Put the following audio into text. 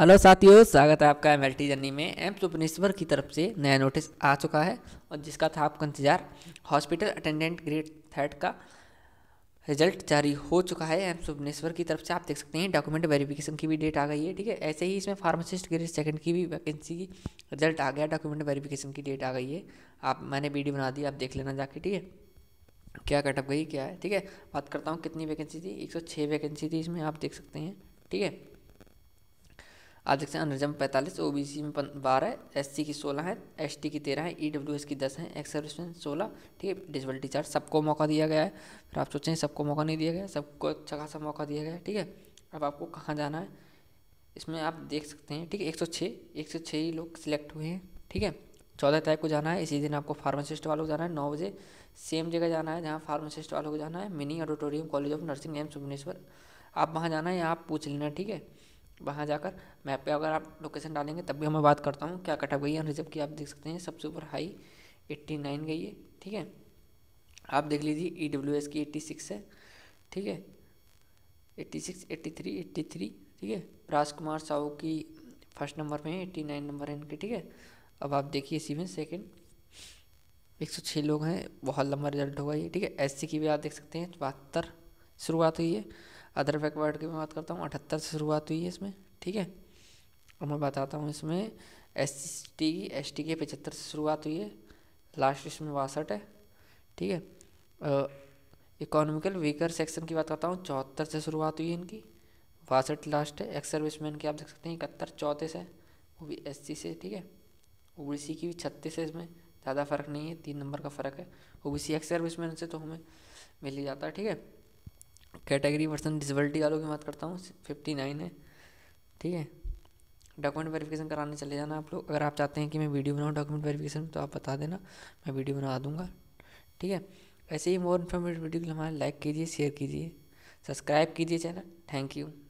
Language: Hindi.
हेलो साथियों स्वागत है आपका एम एल टी जर्नी में एम्स उपनेश्वर की तरफ से नया नोटिस आ चुका है और जिसका था आपका इंतजार हॉस्पिटल अटेंडेंट ग्रेड थर्ड का रिजल्ट जारी हो चुका है एम्स उपनेश्वर की तरफ से आप देख सकते हैं डॉक्यूमेंट वेरिफिकेशन की भी डेट आ गई है ठीक है ऐसे ही इसमें फार्मासिस्ट ग्रेड सेकंड की भी वैकेंसी की रिजल्ट आ गया डॉक्यूमेंट वेरिफिकेशन की डेट आ गई है आप मैंने वीडियो बना दी आप देख लेना जाके ठीक है क्या कटअप गई क्या है ठीक है बात करता हूँ कितनी वैकेंसी थी छः वैकेंसी थी इसमें आप देख सकते हैं ठीक है आरक्षण अंडर जम्प पैंतालीस ओ बी सी में बारह एस सी की सोलह है एस टी की तेरह है ई डब्ल्यू एस की दस है एक्स में सोलह ठीक है डिजबलिटी चार्ज सबको मौका दिया गया है फिर आप सोचें सबको मौका नहीं दिया गया सबको अच्छा खासा मौका दिया गया है ठीक है अब आपको कहाँ जाना है इसमें आप देख सकते हैं ठीक है एक सौ छः एक सौ छः ही लोग सिलेक्ट हुए हैं ठीक है चौदह तारीख को जाना है इसी दिन आपको फार्मासिस्ट वालों को जाना है नौ बजे सेम जगह जाना है जहाँ फार्मासिस्ट वालों को जाना है mini auditorium college of nursing AIIMS Bhubaneswar आप वहाँ जाना है यहाँ आप पूछ लेना ठीक है वहाँ जाकर मैप पे अगर आप लोकेशन डालेंगे तब भी हमें बात करता हूँ क्या कटअप गई है रिजर्व की आप देख सकते हैं सबसे ऊपर हाई एट्टी नाइन गई है ठीक है आप देख लीजिए ई डब्ल्यू एस की एट्टी सिक्स है ठीक है eighty six eighty three eighty three ठीक है राजकुमार साहू की फर्स्ट नंबर पर है एट्टी नाइन नंबर है इनके ठीक है अब आप देखिए इसी में सेकेंड एक सौ छः लोग हैं बहुत लंबा रिजल्ट होगा ये ठीक है एस की भी आप देख सकते हैं बहत्तर शुरुआत हुई है अदर बैकवर्ड की मैं बात करता हूँ अठहत्तर से शुरुआत हुई है इसमें ठीक है और मैं बताता हूँ इसमें एस टी एस टी के पचहत्तर से शुरुआत हुई है लास्ट इसमें बासठ है ठीक है इकोनॉमिकल वीकर सेक्शन की बात करता हूँ चौहत्तर से शुरुआत हुई है इनकी बासठ लास्ट है एक्स सर्विसमैन की आप देख सकते हैं इकहत्तर चौंतीस है वो भी एस सी से ठीक है ओ बी सी की भी छत्तीस है इसमें ज़्यादा फ़र्क नहीं है तीन नंबर का फ़र्क है O B C ex serviceman से तो हमें मिल ही जाता है ठीक है कैटेगरी पर्सन डिसेबिलिटी वालों की बात करता हूँ फिफ्टी नाइन है ठीक है डॉक्यूमेंट वेरिफिकेशन कराने चले जाना आप लोग अगर आप चाहते हैं कि मैं वीडियो बनाऊँ डॉक्यूमेंट वेरिफिकेशन तो आप बता देना मैं वीडियो बना दूंगा ठीक है ऐसे ही मोर इन्फॉर्मेटिव वीडियो के लिए हमारे लाइक कीजिए शेयर कीजिए सब्सक्राइब कीजिए चैनल थैंक यू